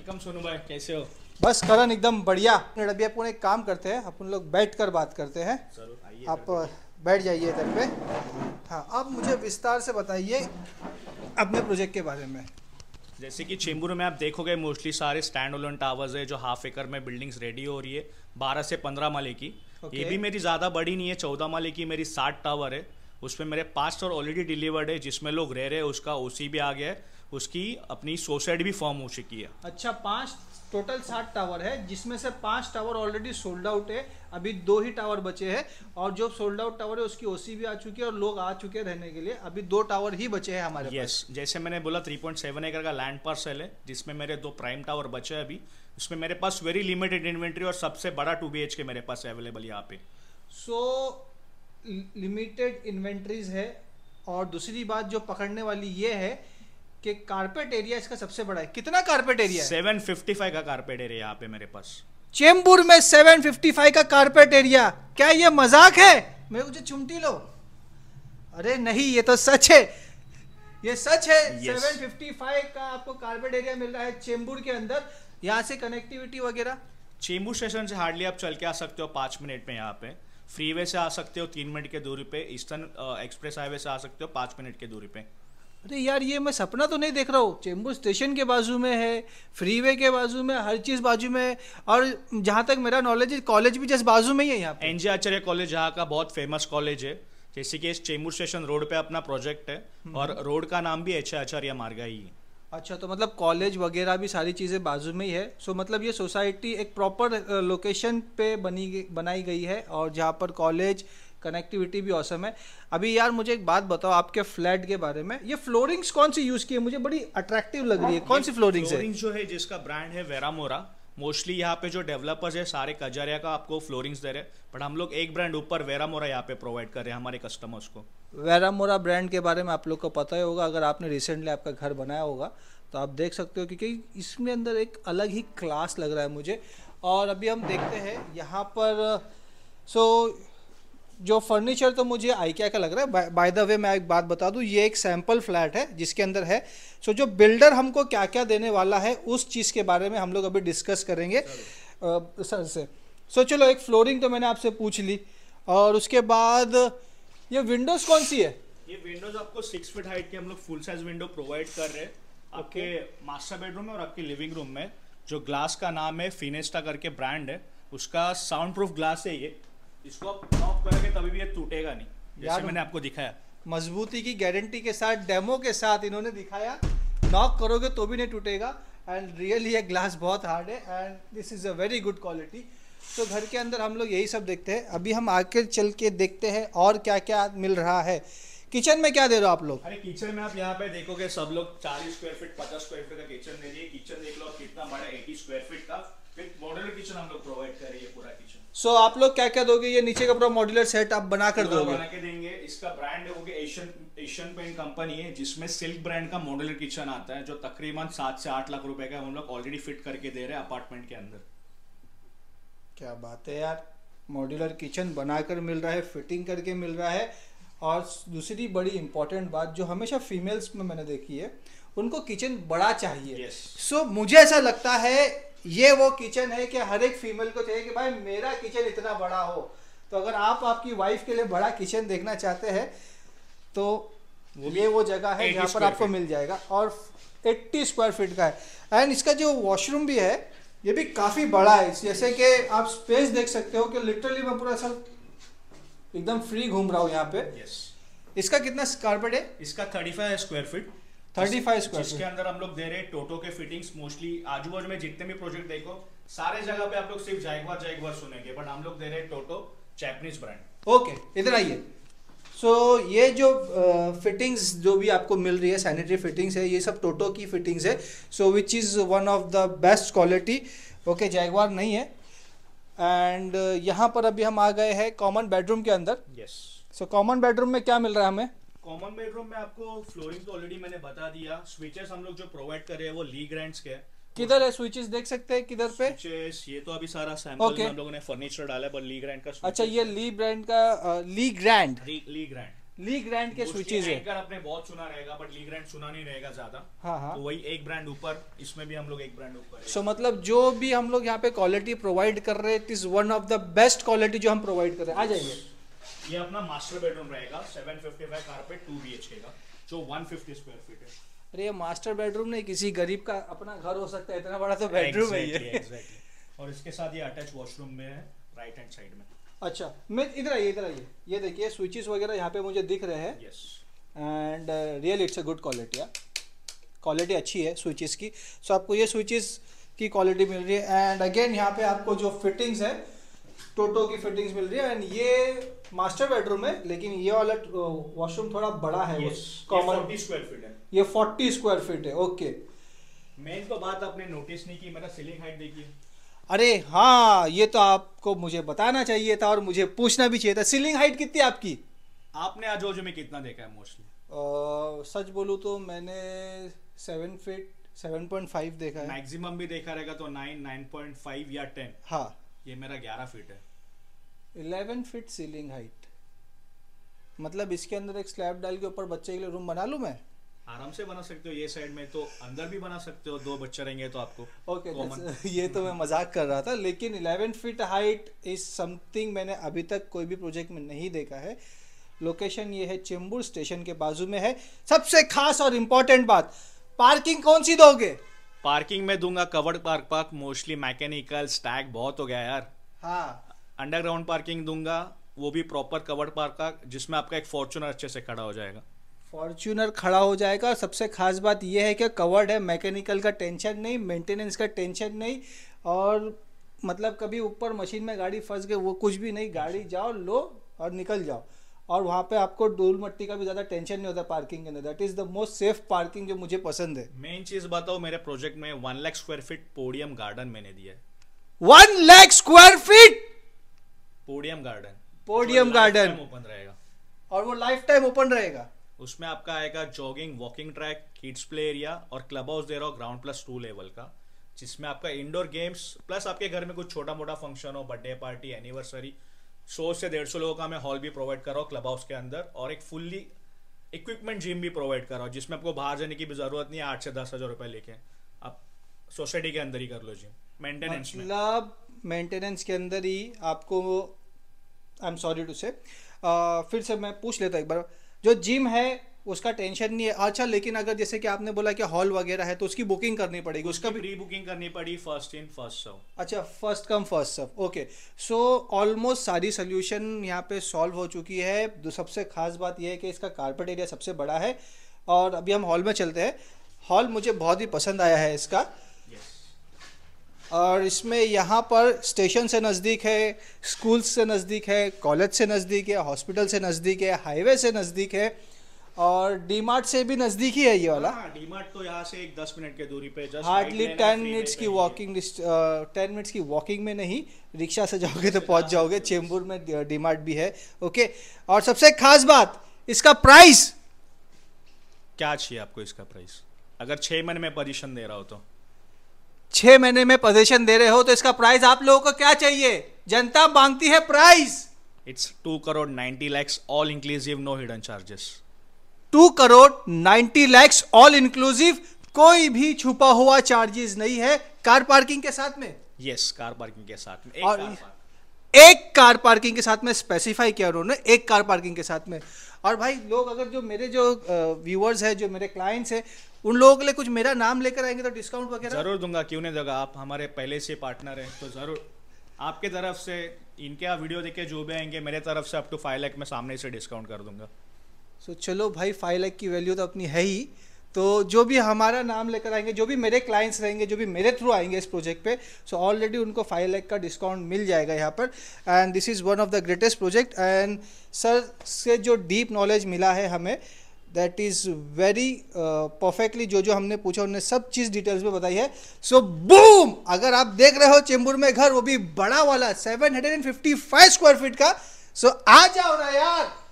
Welcome Sonu भाई कैसे हो बस करण एकदम बढ़िया अभी अपन एक काम करते हैं अपन लोग बैठ कर बात करते हैं आप बैठ जाइए इधर पे हाँ आप मुझे विस्तार से बताइए अपने प्रोजेक्ट के बारे में जैसे कि चेंबूर में आप देखोगे मोस्टली सारे स्टैंड ओलन टावर्स है जो हाफ एकर में बिल्डिंग्स रेडी हो रही है बारह से पंद्रह माले की okay. ये भी मेरी ज़्यादा बड़ी नहीं है चौदह माले की मेरी साठ टावर है उसमें मेरे पास्ट और ऑलरेडी डिलीवर्ड है जिसमें लोग रह रहे हैं उसका ओ भी आ गया है उसकी अपनी सोसाइटी भी फॉर्म हो चुकी है अच्छा पांच टोटल सात टावर है जिसमें से पांच टावर ऑलरेडी सोल्ड आउट है अभी दो ही टावर बचे हैं और जो सोल्ड आउट टावर है उसकी ओसी भी आ चुकी है और लोग आ चुके हैं रहने के लिए अभी दो टावर ही बचे हैं हमारे यस पास जैसे मैंने बोला 3.7 एकड़ का लैंड पार्सल है जिसमें मेरे दो प्राइम टावर बचे हैं अभी उसमें मेरे पास वेरी लिमिटेड इन्वेंट्री और सबसे बड़ा टू बी के मेरे पास अवेलेबल यहाँ पे सो लिमिटेड इन्वेंट्रीज है और दूसरी बात जो पकड़ने वाली ये है कि कारपेट एरिया इसका सबसे बड़ा है कितना carpet area seven fifty five का कारपेट एरिया यहाँ पे मेरे पास चेम्बूर में सेवन फिफ्टी फाइव का कारपेट एरिया क्या ये मजाक है मेरे को चुमटी लो अरे नहीं ये तो सच है ये सच है सेवन फिफ्टी फाइव का आपको कारपेट एरिया मिल रहा है चेम्बूर के अंदर यहाँ से कनेक्टिविटी वगैरह चेम्बूर स्टेशन से हार्डली आप चल के आ सकते हो पांच मिनट में यहाँ पे फ्रीवे से आ सकते हो तीन मिनट के दूरी पे ईस्टर्न एक्सप्रेस हाईवे से आ सकते हो पांच मिनट के दूरी पे अरे यार ये मैं सपना तो नहीं देख रहा हूँ चेंबूर स्टेशन के बाजू में है फ्रीवे के बाजू में हर चीज़ बाजू में है और जहाँ तक मेरा नॉलेज है कॉलेज भी जस्ट बाजू में ही है यहाँ एन जी आचार्य कॉलेज यहाँ का बहुत फेमस कॉलेज है जैसे कि इस चेंबूर स्टेशन रोड पे अपना प्रोजेक्ट है हम्म। और रोड का नाम भी एच आचार्य मार्ग ही है अच्छा तो मतलब कॉलेज वगैरह भी सारी चीज़ें बाजू में ही है सो मतलब ये सोसाइटी एक प्रॉपर लोकेशन पे बनी बनाई गई है और जहाँ पर कॉलेज कनेक्टिविटी भी औसम है अभी यार मुझे एक बात बताओ आपके फ्लैट के बारे में ये फ्लोरिंग्स कौन सी यूज़ की है मुझे बड़ी अट्रैक्टिव लग रही है कौन सी फ्लोरिंग फ्लोरिंग जो है जिसका ब्रांड है वेरामोरा मोस्टली यहाँ पे जो डेवलपर्स है सारे कजारिया का आपको फ्लोरिंग्स दे रहे हैं बट हम लोग एक ब्रांड ऊपर वेरामोरा यहाँ पे प्रोवाइड कर रहे हैं हमारे कस्टमर्स को वेरामोरा ब्रांड के बारे में आप लोग को पता ही होगा अगर आपने रिसेंटली आपका घर बनाया होगा तो आप देख सकते हो क्योंकि इसमें अंदर एक अलग ही क्लास लग रहा है मुझे और अभी हम देखते हैं यहाँ पर सो so, जो फर्नीचर तो मुझे क्या का लग रहा है बाय द वे मैं एक बात बता दूं ये एक सैम्पल फ्लैट है जिसके अंदर है सो so, जो बिल्डर हमको क्या क्या देने वाला है उस चीज़ के बारे में हम लोग अभी डिस्कस करेंगे सर, सर से सो so, चलो एक फ्लोरिंग तो मैंने आपसे पूछ ली और उसके बाद ये विंडोज़ कौन सी है ये विंडोज़ आपको सिक्स फिट हाइट के हम लोग फुल साइज विंडो प्रोवाइड कर रहे हैं आपके मास्टर बेडरूम में और आपके लिविंग रूम में जो ग्लास का नाम है फिनेस्टा करके ब्रांड है उसका साउंड प्रूफ ग्लास है ये इसको आप लॉक करोगे तभी भी ये टूटेगा नहीं जैसे मैंने आपको दिखाया मजबूती की गारंटी के साथ डेमो के साथ इन्होंने दिखाया नॉक करोगे तो भी नहीं टूटेगा एंड रियली ये ग्लास बहुत हार्ड है and this is a very good quality तो घर के अंदर हम लोग यही सब देखते हैं अभी हम आगे चल के देखते हैं और क्या क्या मिल रहा है किचन में क्या दे रहे हो आप लोग अरे किचन में आप यहाँ पे देखोगे सब लोग चालीस स्क्वायर फीट पचास स्क्वायर फीट का किचन दे रही है किचन देख लो कितना बड़ा एटी स्क्वायर फीट का सो आप लोग क्या क्या दोगे ये नीचे का पूरा मॉड्यूलर सेट आप बना कर दोगे बना के देंगे इसका ब्रांड हो गया एशियन एशियन पेंट कंपनी है जिसमें सिल्क ब्रांड का मॉड्यूलर किचन आता है जो तकरीबन सात से आठ लाख रुपए का हम लोग ऑलरेडी फिट करके दे रहे हैं अपार्टमेंट के अंदर क्या बात है यार मॉड्यूलर किचन बनाकर मिल रहा है फिटिंग करके मिल रहा है और दूसरी बड़ी इंपॉर्टेंट बात जो हमेशा फीमेल्स में मैंने देखी है उनको किचन बड़ा चाहिए सो yes. so, मुझे ऐसा लगता है ये वो किचन है कि हर एक फीमेल को चाहिए कि भाई मेरा किचन इतना बड़ा हो तो अगर आप आपकी वाइफ के लिए बड़ा किचन देखना चाहते हैं तो ये वो जगह है जहाँ पर आपको मिल जाएगा और 80 स्क्वायर फीट का है एंड इसका जो वॉशरूम भी है ये भी काफ़ी बड़ा है जैसे कि आप स्पेस देख सकते हो कि लिटरली मैं पूरा सब एकदम फ्री घूम रहा हूँ यहाँ पे yes. इसका कितना कारपेट है इसका thirty five square feet thirty five square जिसके अंदर हम लोग दे रहे टोटो के फिटिंग्स मोस्टली आजू बाजू में जितने भी प्रोजेक्ट देखो सारे जगह पे आप लोग सिर्फ सुनेंगे बट हम लोग दे रहे टोटो ब्रांड ओके इधर आइए सो so, ये जो फिटिंग्स uh, जो भी आपको मिल रही है सैनिटरी फिटिंग्स है ये सब टोटो की फिटिंग्स है so which is one of the best quality okay Jaquar नहीं है एंड uh, यहाँ पर अभी हम आ गए हैं कॉमन बेडरूम के अंदर यस सो कॉमन बेडरूम में क्या मिल रहा है हमें कॉमन बेडरूम में आपको फ्लोरिंग तो ऑलरेडी मैंने बता दिया स्विचेस हम लोग जो प्रोवाइड कर रहे हैं वो ली ग्रांड्स के किधर है स्विचेस देख सकते हैं किधर पे स्विचेस ये तो अभी सारा सैंपल okay. हम लोगों ने फर्नीचर डाला है पर ली ग्रैंड का अच्छा ये ली ब्रांड का Legrand Legrand Legrand के स्विचेस है आपने बहुत सुना रहेगा बट ली ग्रैंड सुना नहीं रहेगा ज्यादा हाँ हाँ तो वही एक ब्रांड ऊपर इसमें भी हम लोग एक ब्रांड ऊपर सो so, मतलब जो भी हम लोग यहाँ पे क्वालिटी प्रोवाइड कर रहे हैं it is one of the best quality जो हम प्रोवाइड कर रहे हैं आ जाइए ये अपना मास्टर बेडरूम रहेगा seven fifty five carpet two B H K का जो वन फिफ्टी स्क्वायर फीट है अरे ये मास्टर बेडरूम नहीं किसी गरीब का अपना घर हो सकता है इतना बड़ा तो बेडरूम exactly, है ये exactly. और इसके साथ ये अटैच वॉशरूम में है राइट हैंड साइड में अच्छा मैं इधर आइए इधर आइए ये देखिए स्विचेस वगैरह यहाँ पे मुझे दिख रहे हैं yes and real it's a good quality quality अच्छी है स्विचेस की सो so, आपको ये स्विचेस की क्वालिटी मिल रही है एंड अगेन यहाँ पे आपको जो फिटिंग्स है टोटो की फिटिंग्स मिल रही है एंड ये मास्टर बेडरूम है लेकिन ये वाला वॉशरूम थोड़ा बड़ा है कॉमन स्क्वायर फीट है ये फोर्टी स्क्वायर फीट है ओके मेन तो बात आपने नोटिस नहीं की मतलब सीलिंग हाइट देखिए अरे हाँ ये तो आपको मुझे बताना चाहिए था और मुझे पूछना भी चाहिए था सीलिंग हाइट कितनी आपकी आपने आज रोजो में कितना देखा है मोस्टली सच बोलू तो मैंने seven feet seven point five देखा है मैक्सिमम भी देखा रहेगा तो नाइन नाइन पॉइंट फाइव या टेन हाँ ये मेरा ग्यारह फीट है इलेवन फीट सीलिंग हाइट मतलब इसके अंदर एक स्लैब डाल के ऊपर बच्चे के लिए रूम बना लूँ मैं आराम से बना सकते हो ये साइड में तो अंदर भी बना सकते हो दो बच्चे रहेंगे तो आपको ओके okay, ये तो मैं मजाक कर रहा था लेकिन 11 फीट हाइट इज समथिंग मैंने अभी तक कोई भी प्रोजेक्ट में नहीं देखा है लोकेशन ये है चेंबूर स्टेशन के बाजू में है सबसे खास और इम्पोर्टेंट बात पार्किंग कौन सी दोगे पार्किंग में दूंगा covered park park mostly mechanical stack बहुत हो गया यार हाँ अंडरग्राउंड पार्किंग दूंगा वो भी प्रॉपर कवर्ड पार्क का जिसमें आपका एक फॉर्चुनर अच्छे से खड़ा हो जाएगा फॉर्चूनर खड़ा हो जाएगा सबसे खास बात यह है कि कवर्ड है मैकेनिकल का टेंशन नहीं मेंटेनेंस का टेंशन नहीं और मतलब कभी ऊपर मशीन में गाड़ी फंस गई वो कुछ भी नहीं गाड़ी अच्छा। जाओ लो और निकल जाओ और वहाँ पे आपको धूल मट्टी का भी ज़्यादा टेंशन नहीं होता पार्किंग के अंदर that is the most safe parking जो मुझे पसंद है मेन चीज़ बताओ मेरे प्रोजेक्ट में one lakh square feet podium garden मैंने दिया है one lakh square feet podium garden podium garden open रहेगा और वो लाइफ टाइम ओपन रहेगा उसमें आपका आएगा jogging walking track kids play area और क्लब हाउस दे रहा ग्राउंड प्लस टू लेवल का जिसमें आपका इंडोर गेम्स प्लस आपके घर में कुछ छोटा मोटा फंक्शन हो बर्थडे पार्टी एनिवर्सरी सौ से डेढ़ सौ लोगों का मैं हॉल भी प्रोवाइड कर रहा हूँ क्लब हाउस के अंदर और एक फुल्ली इक्विपमेंट जिम भी प्रोवाइड कर रहा हूँ जिसमें आपको बाहर जाने की भी जरूरत नहीं है आठ से दस हज़ार रुपए लेके आप सोसाइटी के अंदर ही कर लो जिम मेंटेनेंस मतलब मेंटेनेंस के अंदर ही आपको आई एम सॉरी टू से फिर से मैं पूछ लेता एक बार जो जिम है उसका टेंशन नहीं है अच्छा लेकिन अगर जैसे कि आपने बोला कि हॉल वगैरह है तो उसकी बुकिंग करनी पड़ेगी उसका भी प्री बुकिंग करनी पड़ी फर्स्ट इन फर्स्ट सर्व अच्छा first come first serve okay so almost सारी सोल्यूशन यहाँ पे सॉल्व हो चुकी है सबसे खास बात यह है कि इसका कारपेट एरिया सबसे बड़ा है और अभी हम हॉल में चलते हैं हॉल मुझे बहुत ही पसंद आया है इसका और इसमें यहाँ पर स्टेशन से नज़दीक है स्कूल से नज़दीक है कॉलेज से नज़दीक है हॉस्पिटल से नज़दीक है हाईवे से नज़दीक है और डी मार्ट से भी नज़दीक ही है ये वाला डी हाँ, मार्ट तो यहाँ से एक दस मिनट के दूरी पे जस्ट हार्डली टेन मिनट्स की वॉकिंग टेन मिनट्स की वॉकिंग में नहीं रिक्शा से जाओगे तो पहुँच जाओगे चेंबूर में डी मार्ट भी है ओके और सबसे खास बात इसका प्राइस क्या चाहिए आपको इसका प्राइस अगर छः महीने में पोजिशन दे रहा हो तो छः महीने में पोजिशन दे रहे हो तो इसका प्राइस आप लोगों को क्या चाहिए जनता मांगती है price it's two crore ninety lakhs all inclusive no hidden charges two crore ninety lakhs all inclusive कोई भी छुपा हुआ चार्जेस नहीं है कार पार्किंग के साथ में यस yes, कार पार्किंग के साथ में एक और एक कार पार्किंग के साथ में स्पेसिफाई किया उन्होंने एक कार पार्किंग के साथ में और भाई लोग अगर जो मेरे जो व्यूअर्स है जो मेरे क्लाइंट्स है उन लोगों के लिए कुछ मेरा नाम लेकर आएंगे तो डिस्काउंट वगैरह जरूर दूंगा क्यों नहीं दूंगा आप हमारे पहले से पार्टनर हैं तो जरूर आपके तरफ से इनके आप वीडियो देख के जो भी आएंगे मेरे तरफ से अप टू फाइव लैक मैं सामने से डिस्काउंट कर दूंगा सो so, चलो भाई फाइव लैख की वैल्यू तो अपनी है ही तो जो भी हमारा नाम लेकर आएंगे जो भी मेरे क्लाइंट्स रहेंगे जो भी मेरे थ्रू आएंगे इस प्रोजेक्ट पे सो so ऑलरेडी उनको फाइव लैख का डिस्काउंट मिल जाएगा यहाँ पर and this is one of the greatest project and sir से जो डीप नॉलेज मिला है हमें दैट इज़ वेरी परफेक्टली जो जो हमने पूछा उन्होंने सब चीज़ डिटेल्स में बताई है सो so, बूम अगर आप देख रहे हो चेंबूर में घर वो भी बड़ा वाला फाइव स्क्वायर फीट का सो so, आ जाओ ना यार